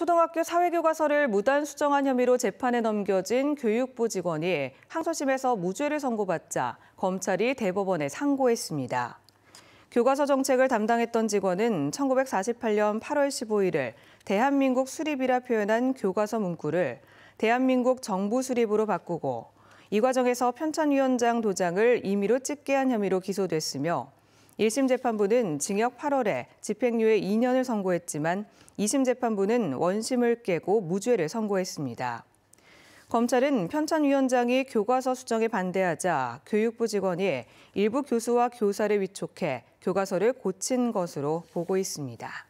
초등학교 사회교과서를 무단 수정한 혐의로 재판에 넘겨진 교육부 직원이 항소심에서 무죄를 선고받자 검찰이 대법원에 상고했습니다. 교과서 정책을 담당했던 직원은 1948년 8월 15일을 대한민국 수립이라 표현한 교과서 문구를 대한민국 정부 수립으로 바꾸고 이 과정에서 편찬위원장 도장을 임의로 찍게 한 혐의로 기소됐으며 1심 재판부는 징역 8월에 집행유예 2년을 선고했지만 2심 재판부는 원심을 깨고 무죄를 선고했습니다. 검찰은 편찬 위원장이 교과서 수정에 반대하자 교육부 직원이 일부 교수와 교사를 위촉해 교과서를 고친 것으로 보고 있습니다.